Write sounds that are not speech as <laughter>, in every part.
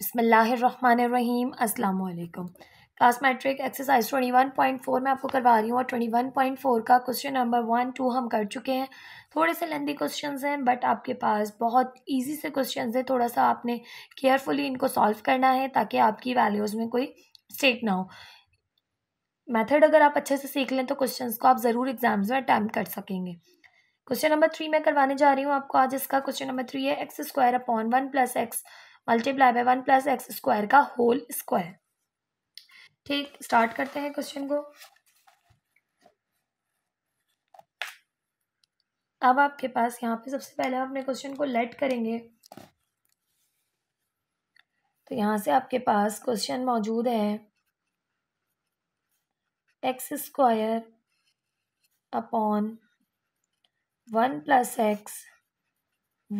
अस्सलाम वालेकुम class matric exercise twenty one point four मैं आपको करवा रही हूँ और ट्वेंटी वन पॉइंट फोर का क्वेश्चन नंबर वन टू हम कर चुके हैं थोड़े से लेंदी क्वेश्चंस हैं बट आपके पास बहुत इजी से क्वेश्चंस हैं थोड़ा सा आपने केयरफुली इनको सॉल्व करना है ताकि आपकी वैल्यूज़ में कोई स्टेक ना हो मैथड अगर आप अच्छे से सीख लें तो क्वेश्चन को आप ज़रूर एग्जाम्स में अटैम्प्ट कर सकेंगे क्वेश्चन नंबर थ्री मैं करवाने जा रही हूँ आपको आज इसका क्वेश्चन नंबर थ्री है x square upon one plus x multiply by one plus x square का होल स्क्वायर ठीक स्टार्ट करते हैं क्वेश्चन को अब आपके पास यहाँ पे सबसे पहले आपने अपने क्वेश्चन को लेट करेंगे तो यहाँ से आपके पास क्वेश्चन मौजूद है x square upon one plus x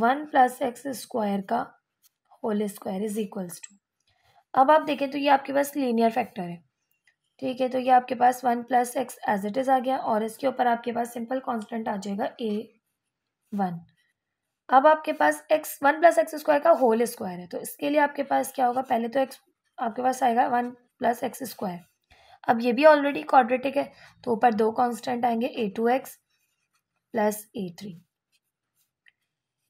one plus x square का whole square is equals to अब आप देखें तो ये आपके पास लीनियर फैक्टर है ठीक है तो ये आपके पास one plus x as it is आ गया और इसके ऊपर आपके पास सिंपल कॉन्स्टेंट आ जाएगा ए वन अब आपके पास x one plus x square का होल स्क्वायर है तो इसके लिए आपके पास क्या होगा पहले तो एक्स आपके पास आएगा वन प्लस एक्स स्क्वायर अब ये भी ऑलरेडी क्वाड्रेटिक है तो ऊपर दो कांस्टेंट आएंगे A two x plus A three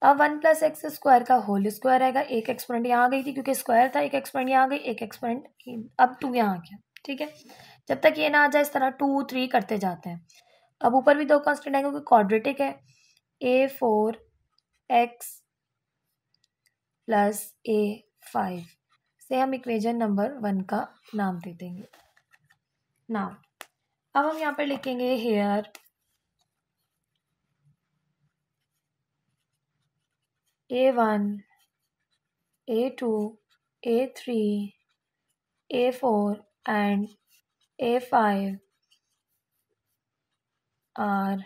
अब वन प्लस एक्स स्क्वायर का होल स्क्वायर आएगा एक एक्सपोनेंट यहाँ आ गई थी क्योंकि स्क्वायर था एक एक्सपोनेंट यहाँ आ गई एक एक्सपोनेंट अब टू यहाँ आ गया ठीक है जब तक ये ना आ जाए इस तरह टू थ्री करते जाते हैं अब ऊपर भी दो कॉन्स्टेंट आएंगे क्योंकि कॉड्रेटिक है A four x plus A five से हम इक्वेजन नंबर वन का नाम दे देंगे नाम अब हम यहाँ पर लिखेंगे here A1, A2, A3, A4 and A5 are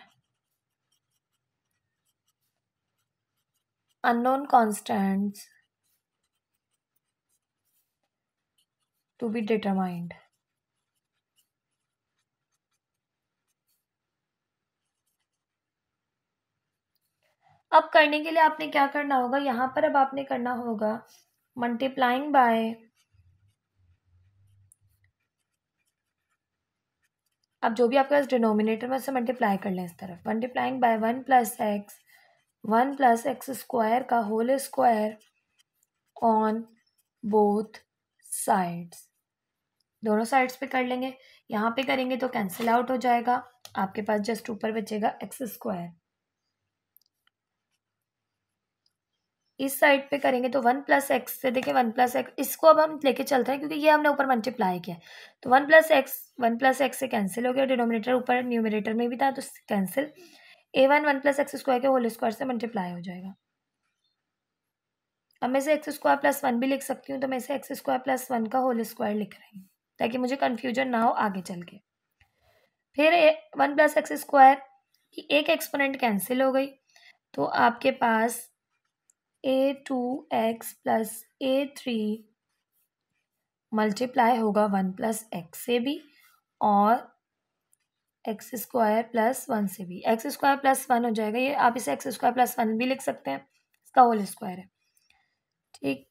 unknown constants to be determined. अब करने के लिए आपने क्या करना होगा यहाँ पर अब आपने करना होगा मल्टीप्लाइंग बाय अब जो भी आपके पास डिनोमिनेटर में उसे मल्टीप्लाई कर लें इस तरफ multiplying by one plus x one plus x square का whole square on both sides दोनों साइड्स पे कर लेंगे यहाँ पे करेंगे तो कैंसिल आउट हो जाएगा आपके पास जस्ट ऊपर बचेगा एक्स स्क्वायर इस साइड पे करेंगे तो वन प्लस एक्स से देखिए वन प्लस एक्स इसको अब हम लेके चलते हैं क्योंकि ये हमने ऊपर मल्टीप्लाई किया तो one plus x one plus x से कैंसिल हो गया डिनोमिनेटर ऊपर न्यूमिनेटर में भी था तो कैंसिल ए one one plus x square के होल स्क्वायर से मल्टीप्लाई हो जाएगा अब मैं इसे एक्स स्क्वायर प्लस वन भी लिख सकती हूँ तो मैं इसे एक्स स्क्वायर प्लस वन का होल स्क्वायर लिख रही हूँ ताकि मुझे कन्फ्यूजन ना हो आगे चल के फिर वन प्लस एक्स स्क्वायर की एक एक्सपोनेंट कैंसिल हो गई तो आपके पास ए टू एक्स प्लस ए थ्री मल्टीप्लाई होगा वन प्लस एक्स से भी और एक्स स्क्वायर प्लस वन से भी एक्स स्क्वायर प्लस वन हो जाएगा ये आप इसे एक्स स्क्वायर प्लस वन भी लिख सकते हैं इसका होल स्क्वायर है ठीक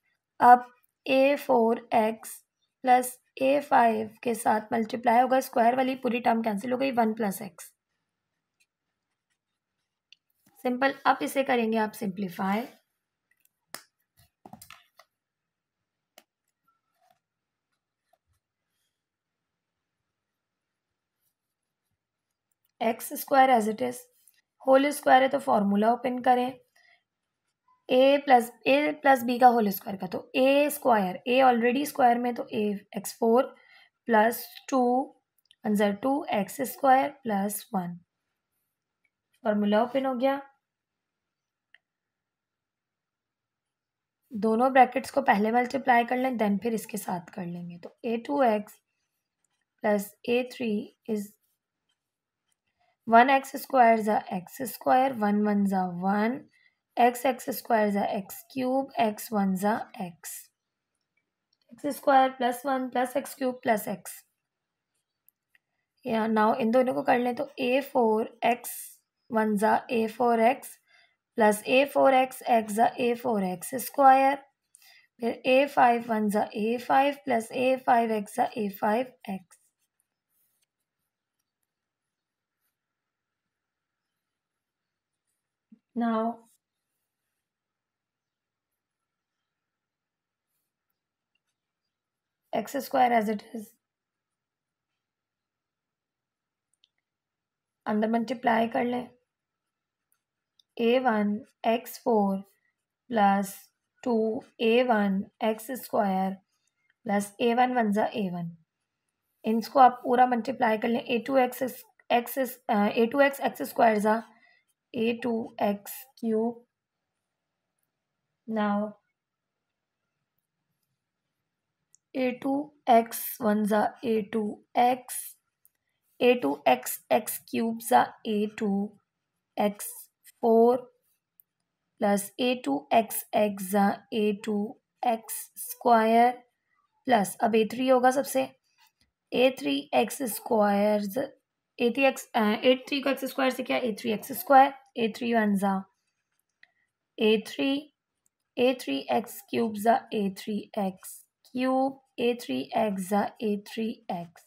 अब A four x plus A five के साथ मल्टीप्लाई होगा स्क्वायर वाली पूरी टर्म कैंसिल हो गई वन प्लस एक्स सिंपल अब इसे करेंगे आप simplify x square as it is whole square है तो फॉर्मूला ओपन करें A plus A plus B का होल स्क्वायर का तो A square A already square में तो A x four plus two answer two x square plus one formula open हो गया दोनों ब्रैकेट्स को पहले मल्टीप्लाई कर लें देन फिर इसके साथ कर लेंगे तो ए two x plus A three is one x square ज़ा एक्स स्क्वायर वन वन ज़ा वन एक्स एक्स स्क्वायर ज़ा एक्स क्यूब एक्स वन ज़ा x x square plus one plus x cube plus x या now इन दोनों को कर लें तो ए फोर एक्स वन ज़ा A four x plus A four x x ज़ा ए फोर एक्स स्क्वायर फिर ए फाइव वन ज़ा A five plus A five x ज़ा A five x Now, x square as it is अंदर multiply कर लें a one x four plus two a one x square plus a one one a one इसको आप पूरा multiply कर लें a two x x a two x x square ज़ा a2x cube. Now a2x ones are a2x a2x x cubes are a2x 4 plus a2x x are a2x square plus अब a three होगा सबसे a three x square a three x eight three को x square से क्या a three x square a three ones are a three. A three x cubes are a three x cube. A three x are a three x.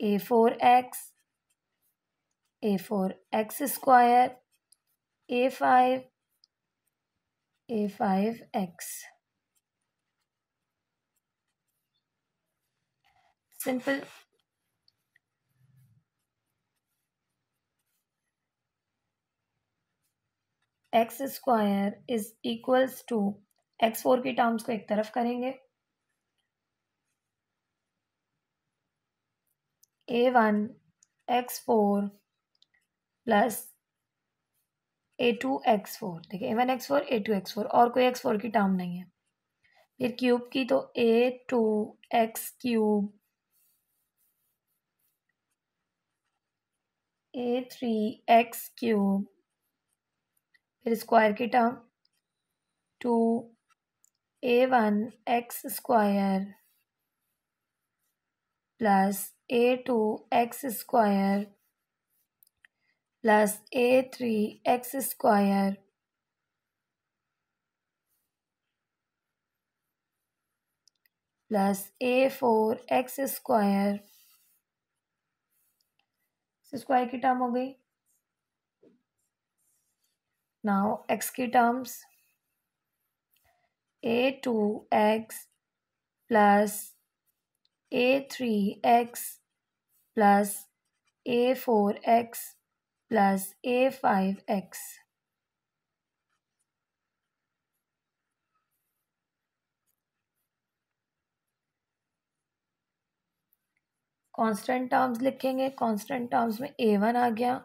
A four x. A four x square. A five. A five x. Simple x square is equals to x four की terms को एक तरफ करेंगे a one x four plus a two x four देखिए a one x four a two x four और कोई x four की term नहीं है फिर क्यूब की तो ए two x cube a three x cube फिर स्क्वायर की term two a one x square plus a two x square plus A three x square plus A four x square square की term हो गई now x की terms a two x plus A three x plus A four x plus A five x constant terms लिखेंगे constant terms में a one आ गया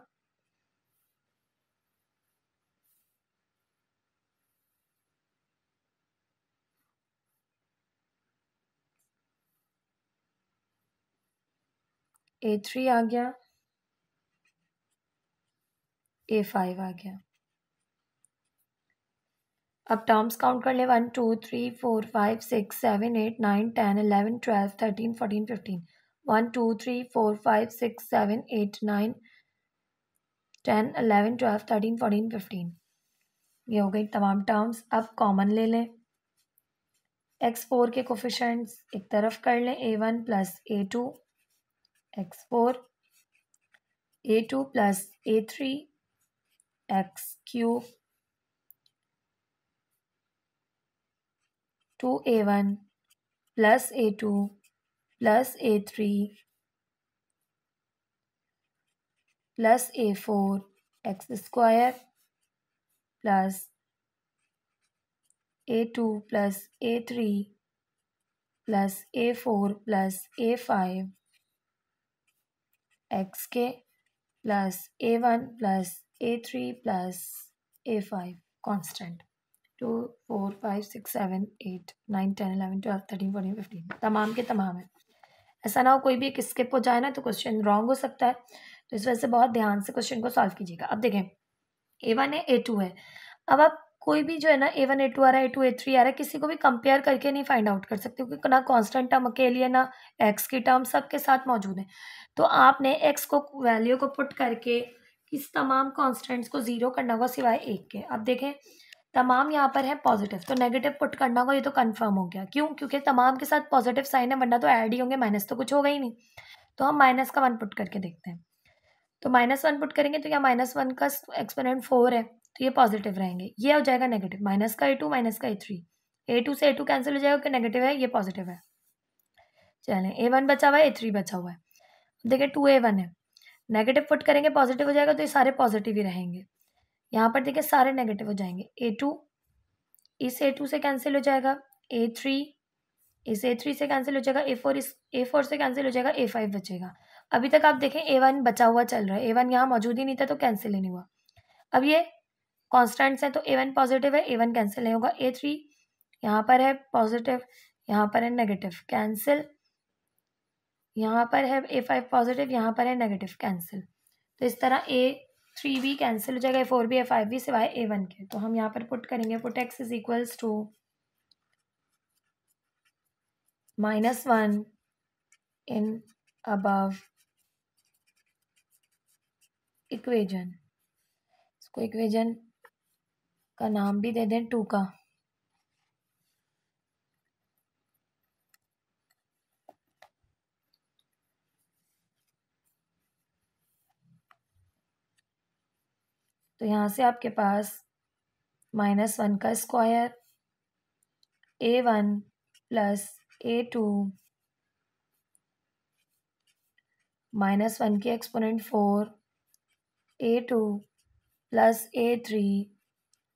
ए three आ गया ए five आ गया अब टर्म्स काउंट कर ले one two three four five six seven eight nine ten eleven twelve thirteen fourteen fifteen one two three four five six seven eight nine ten eleven twelve thirteen fourteen fifteen ये हो गई तमाम terms अब common ले लें x four के coefficients एक तरफ कर लें a one plus a two x4 a2 plus a3 x cube 2a1 plus a2 plus a3 plus a4 x square plus a2 plus a3 plus a4 plus a5 x के plus a one plus A three plus A five constant two four five six seven eight nine ten eleven twelve thirteen fourteen fifteen तमाम के तमाम है ऐसा ना हो कोई भी एक स्किप हो जाए ना तो क्वेश्चन रॉन्ग हो सकता है तो इस वजह से बहुत ध्यान से क्वेश्चन को सॉल्व कीजिएगा अब देखें ए वन है ए टू है अब आप कोई भी जो है ना ए वन ए टू आ रहा है ए टू ए थ्री आ रहा है किसी को भी कंपेयर करके नहीं फाइंड आउट कर सकते क्योंकि ना कांस्टेंट टर्म अकेली है ना एक्स की टर्म सबके साथ मौजूद है तो आपने एक्स को वैल्यू को पुट करके इस तमाम कॉन्स्टेंट्स को ज़ीरो करना होगा सिवाय एक के अब देखें तमाम यहाँ पर है पॉजिटिव तो नेगेटिव पुट करना होगा ये तो कन्फर्म हो गया क्यों क्योंकि तमाम के साथ पॉजिटिव साइन है वरना तो ऐड ही होंगे माइनस तो कुछ होगा ही नहीं तो हम माइनस का वन पुट करके देखते हैं तो माइनस वन पुट करेंगे तो क्या माइनस वन का एक्सपोनेंट फोर है तो ये पॉजिटिव रहेंगे ये हो जाएगा नेगेटिव माइनस का ए टू माइनस का ए थ्री ए टू से ए टू कैंसिल हो जाएगा कि नेगेटिव है ये पॉजिटिव है चलें ए वन बचा हुआ है ए थ्री बचा हुआ है देखिए टू ए वन है नेगेटिव पुट करेंगे पॉजिटिव हो जाएगा तो ये सारे पॉजिटिव ही रहेंगे यहाँ पर देखिए सारे नेगेटिव हो जाएंगे ए टू इस ए टू से कैंसिल हो जाएगा ए थ्री इस ए थ्री से कैंसिल हो जाएगा ए फोर इस ए फोर से कैंसिल हो जाएगा ए फाइव बचेगा अभी तक आप देखें ए वन बचा हुआ चल रहा है ए वन यहाँ मौजूद ही नहीं था तो कैंसिल ही नहीं हुआ अब ये कॉन्स्टेंट्स हैं तो ए वन पॉजिटिव है ए वन कैंसिल नहीं होगा ए थ्री यहाँ पर है पॉजिटिव यहाँ पर है नेगेटिव कैंसिल यहाँ पर है ए फाइव पॉजिटिव यहाँ पर है नेगेटिव कैंसिल तो इस तरह ए थ्री भी कैंसिल हो जाएगा ए फोर भी ए फाइव भी सिवाय ए वन के तो हम यहाँ पर पुट करेंगे put x is equals to minus one in above equation इसको इक्वेजन का नाम भी दे दें टू का तो यहाँ से आपके पास माइनस वन का square a one plus a two minus one की exponent four a two plus A three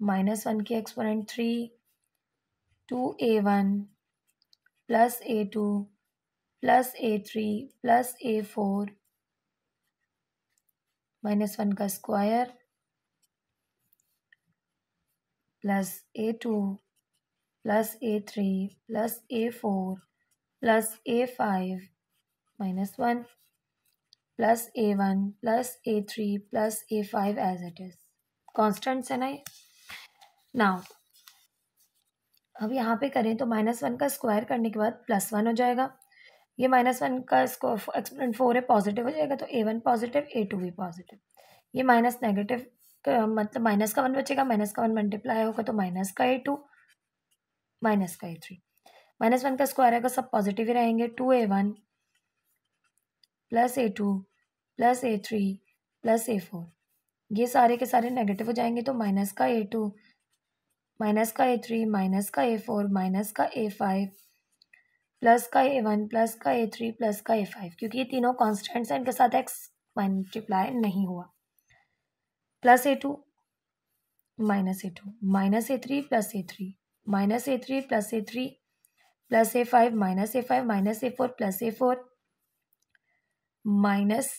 minus one के exponent three two a one plus a two plus A three plus A four minus one का square plus a two plus A three plus A four plus A five minus one plus a one plus A three plus A five as it is constants है ना ये now अब यहाँ पे करें तो minus one का square करने के बाद प्लस वन हो जाएगा ये माइनस वन का स्क्वायर एक्सपोनेंट फोर है पॉजिटिव हो जाएगा तो a one positive a two भी पॉजिटिव ये माइनस नेगेटिव मतलब माइनस का वन बचेगा माइनस का वन मल्टीप्लाई होगा तो माइनस का ए टू माइनस का ए थ्री माइनस वन का स्क्वायर आएगा सब पॉजिटिव ही रहेंगे two a one plus a two plus A three plus A four ये सारे के सारे नेगेटिव हो जाएंगे तो माइनस का ए टू माइनस का ए थ्री माइनस का ए फोर माइनस का ए फाइव प्लस का ए वन प्लस का ए थ्री प्लस का ए फाइव क्योंकि ये तीनों कॉन्स्टेंट्स हैं इनके साथ एक्स मल्टीप्लाई नहीं हुआ plus a two minus a two minus a three plus A three minus a three plus A three plus A five minus a five minus a four plus A four minus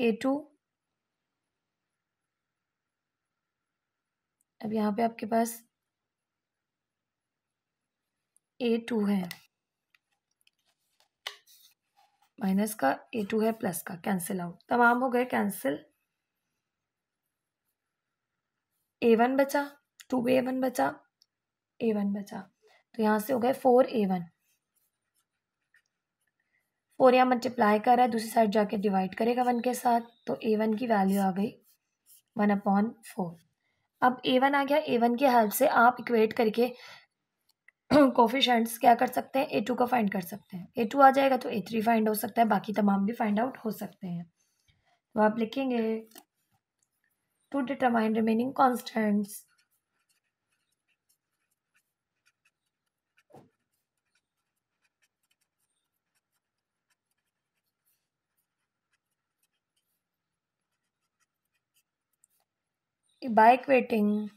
a two अब यहाँ पे आपके पास ए two है minus का a two है plus का cancel out तमाम हो गए कैंसिल ए वन बचा टू ए वन बचा ए वन बचा तो यहाँ से हो गए फोर ए वन फोर यहाँ मल्टीप्लाई कर रहा है दूसरी साइड जाके डिवाइड करेगा वन के साथ तो ए वन की वैल्यू आ गई वन अपॉन फोर अब ए वन आ गया ए वन की हेल्प से आप इक्वेट करके कोफिशेंट्स <clears throat> क्या कर सकते हैं ए टू का फाइंड कर सकते हैं ए टू आ जाएगा तो ए थ्री फाइंड हो सकता है बाकी तमाम भी फाइंड आउट हो सकते हैं तो आप लिखेंगे to determine remaining constants by equating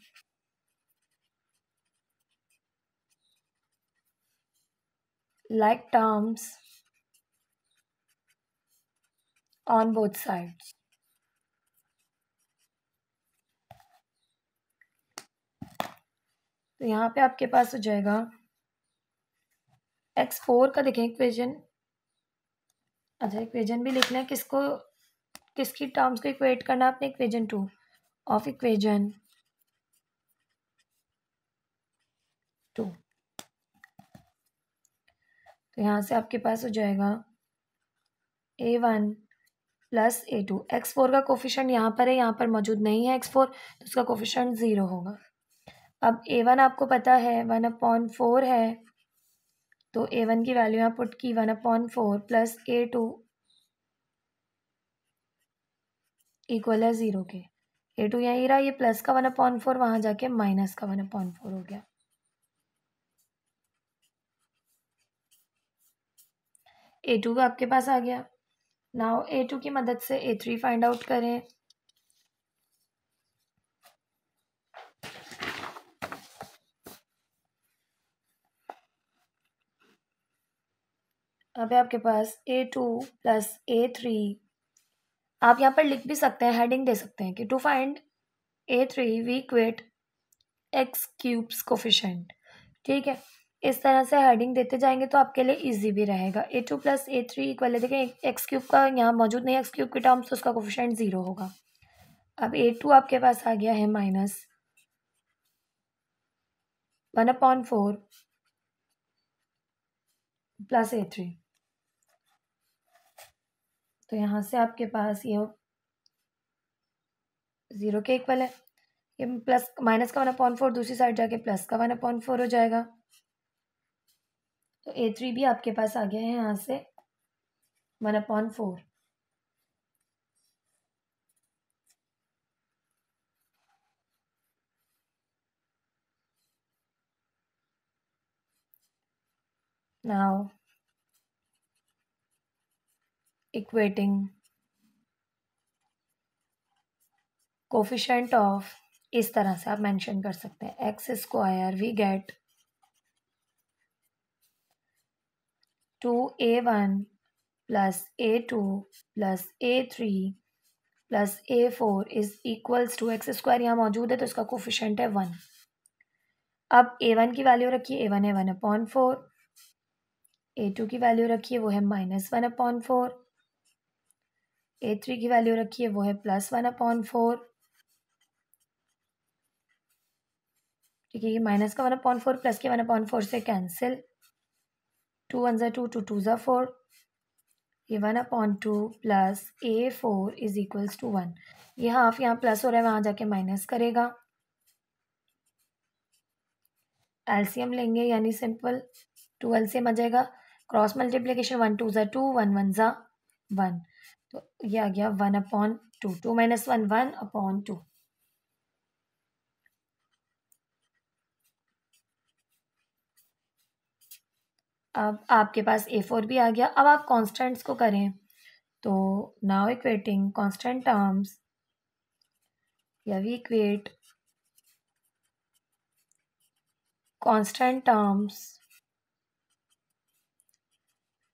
like terms on both sides. तो यहाँ पे आपके पास हो जाएगा एक्स फोर का देखें इक्वेजन अच्छा इक्वेजन भी लिखना है किसको किसकी टर्म्स को इक्वेट करना है आपने equation two of equation two तो यहाँ से आपके पास हो जाएगा a one plus a two x four का कोफिशेंट यहाँ पर है यहाँ पर मौजूद नहीं है एक्स फोर तो उसका कोफिशेंट ज़ीरो होगा अब ए वन आपको पता है वन अपॉन फोर है तो ए वन की वैल्यू यहाँ पुट की one upon four plus a two equal है ज़ीरो के ए टू यहाँ ही रहा ये प्लस का वन अपॉन फोर वहाँ जाके माइनस का वन अपॉन फोर हो गया ए टू का आपके पास आ गया नाउ ए टू की मदद से ए थ्री फाइंड आउट करें अब आपके पास ए टू प्लस ए थ्री आप यहाँ पर लिख भी सकते हैं हेडिंग दे सकते हैं कि to find a three we equate x cubes coefficient ठीक है इस तरह से हेडिंग देते जाएंगे तो आपके लिए इजी भी रहेगा a two plus A three equal है देखें एक्स क्यूब का यहाँ मौजूद नहीं एक्स क्यूब के टर्म्स तो उसका कोफिशेंट ज़ीरो होगा अब ए टू आपके पास आ गया है minus one upon four plus ए थ्री तो यहाँ से आपके पास ये ज़ीरो के इक्वल है ये प्लस माइनस का वन अपॉन फोर दूसरी साइड जाके प्लस का वन अपॉन फोर हो जाएगा तो ए थ्री भी आपके पास आ गया है यहाँ से one upon four now equating coefficient of इस तरह से आप मेंशन कर सकते हैं x square we get two a one plus a two plus A three plus A four is equals to x square यहाँ मौजूद है तो इसका कोफिशेंट है वन अब ए वन की वैल्यू रखिए ए वन है one upon four a two की वैल्यू रखिए वो है minus one upon four a three की वैल्यू रखिए वो है प्लस वन अपॉन फोर ठीक है ये माइनस का वन अपॉन फोर प्लस के वन अपॉन फोर से कैंसिल टू वन ज़ा टू टू टू ज़ा फोर ये one upon two plus A four is equals to one ये हाफ यहाँ प्लस हो रहा है वहाँ जाके माइनस करेगा एल्सियम लेंगे यानी सिंपल टू एल्सियम आ जाएगा क्रॉस मल्टीप्लीकेशन वन टू ज़ा टू वन वन ज़ा वन तो ये आ गया one upon two two minus one one upon two अब आपके पास ए फोर भी आ गया अब आप कॉन्स्टेंट्स को करें तो नाउ इक्वेटिंग कॉन्स्टेंट टर्म्स या we equate constant terms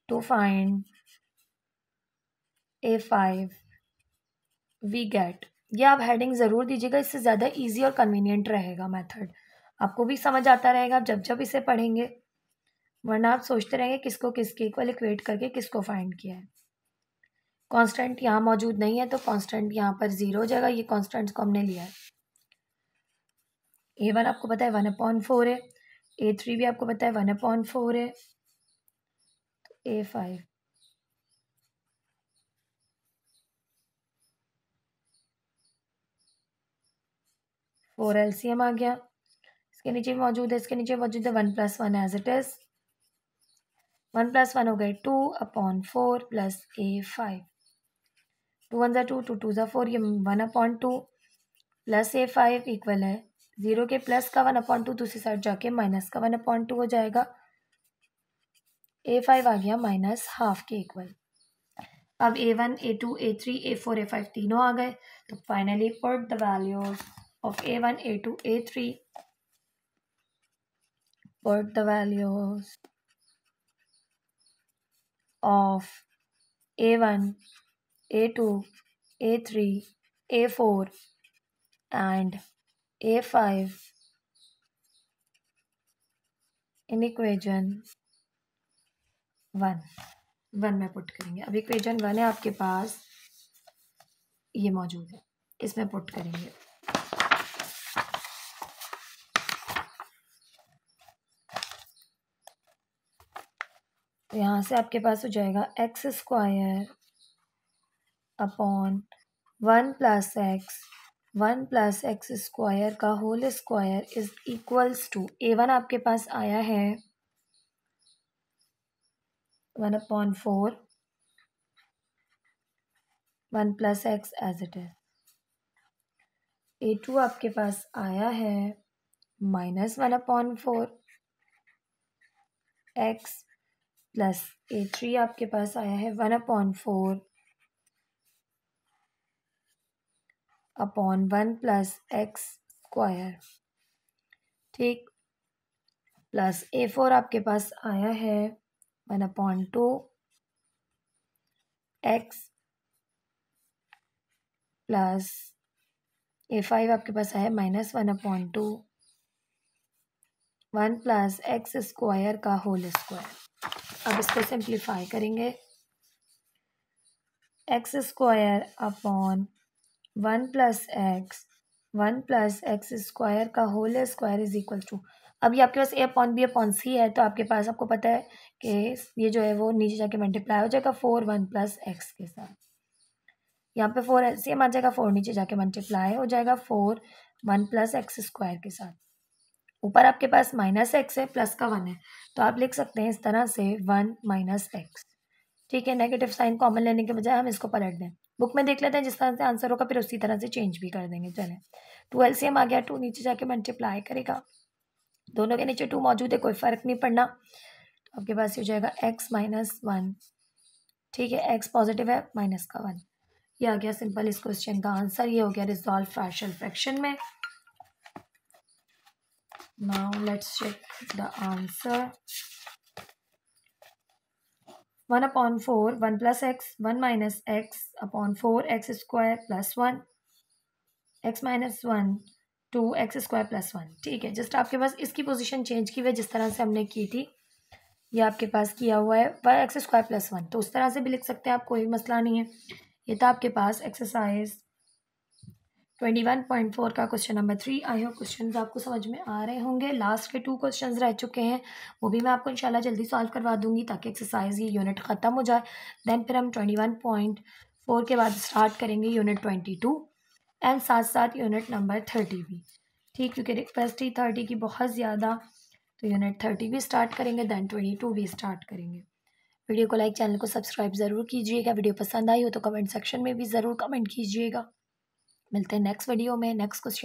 to find a five we get ये आप हेडिंग ज़रूर दीजिएगा इससे ज़्यादा इजी और कन्वीनियंट रहेगा मेथड आपको भी समझ आता रहेगा आप जब जब इसे पढ़ेंगे वरना आप सोचते रहेंगे किसको किसके इक्वल इक्वेट करके किसको फाइंड किया है कांस्टेंट यहाँ मौजूद नहीं है तो कांस्टेंट यहाँ पर ज़ीरो हो जाएगा ये कांस्टेंट्स को हमने लिया है ए वन आपको पता है वन अपॉन फोर है ए थ्री भी आपको पता है वन अपॉन फोर है तो ए फाइव फोर एलसीएम आ गया इसके नीचे मौजूद है इसके नीचे मौजूद है one plus one as it is one plus one हो गए टू अपॉन फोर प्लस ए फाइव टू वन ज़ा टू टू टू ज़ा फोर ये वन अपॉन टू प्लस ए फाइव इक्वल है ज़ीरो के प्लस का वन अपॉन टू दूसरी side जाके माइनस का वन अपॉन टू हो जाएगा ए फाइव आ गया माइनस हाफ के इक्वल अब a one a two a three a four a five तीनों आ गए तो finally put the values of a one a two a three put the values one a a three a four and a five in equation one one में पुट करेंगे अब equation one है आपके पास ये मौजूद है इसमें पुट करेंगे तो यहाँ से आपके पास हो जाएगा x square upon one plus x one plus x square का whole square is equals to a one आपके पास आया है one upon four one plus x as it is a two आपके पास आया है minus one upon four x plus ए three आपके पास आया है one upon four upon one plus x square ठीक प्लस ए फोर आपके पास आया है one upon two x plus ए फाइव आपके पास आया minus one upon two one plus x square का होल स्क्वायर अब इसको सिंप्लीफाई करेंगे x square upon one plus x one plus x square का whole square is equal to अभी आपके पास a upon b upon c है तो आपके पास आपको पता है कि ये जो है वो नीचे जाके मल्टीप्लाई हो जाएगा फोर वन प्लस एक्स के साथ यहाँ पे फोर सी एम आ जाएगा फोर नीचे जाके मल्टीप्लाई हो जाएगा four one plus x square के साथ ऊपर आपके पास माइनस एक्स है प्लस का वन है तो आप लिख सकते हैं इस तरह से वन माइनस एक्स ठीक है नेगेटिव साइन कॉमन लेने के बजाय हम इसको पलट दें बुक में देख लेते हैं जिस तरह से आंसर होगा फिर उसी तरह से चेंज भी कर देंगे चले टू एल सी एम आ गया टू नीचे जाके मल्टीप्लाई करेगा दोनों के नीचे टू मौजूद है कोई फ़र्क नहीं पड़ना तो आपके पास ये हो जाएगा एक्स माइनस वन ठीक है एक्स पॉजिटिव है माइनस का वन ये आ गया सिंपल इस क्वेश्चन का आंसर ये हो गया रिजॉल्व पार्शल फ्रैक्शन में now let's check the answer 1 upon 4 1 plus x 1 minus x upon 4 x square plus 1 x minus one two x square plus one ठीक है जस्ट आपके पास इसकी पोजीशन चेंज की हुई जिस तरह से हमने की थी ये आपके पास किया हुआ है y x square plus one तो उस तरह से भी लिख सकते हैं आप कोई मसला नहीं है ये था आपके पास exercise twenty one point four का क्वेश्चन नंबर थ्री आई हो क्वेश्चन आपको समझ में आ रहे होंगे लास्ट के टू क्वेश्चन रह चुके हैं वो भी मैं आपको इंशाल्लाह जल्दी सॉल्व करवा दूंगी ताकि एक्सरसाइज ये यूनिट ख़त्म हो जाए दैन फिर हम ट्वेंटी वन पॉइंट फोर के बाद स्टार्ट करेंगे यूनिट ट्वेंटी टू एंड साथ साथ यूनिट नंबर थर्टी भी ठीक क्योंकि रिक्वेस्ट ही थर्टी की बहुत ज़्यादा तो यूनिट थर्टी भी स्टार्ट करेंगे दैन ट्वेंटी टू भी स्टार्ट करेंगे वीडियो को लाइक चैनल को सब्सक्राइब ज़रूर कीजिएगा वीडियो पसंद आई हो तो कमेंट सेक्शन में भी ज़रूर कमेंट कीजिएगा मिलते हैं नेक्स्ट वीडियो में नेक्स्ट क्वेश्चन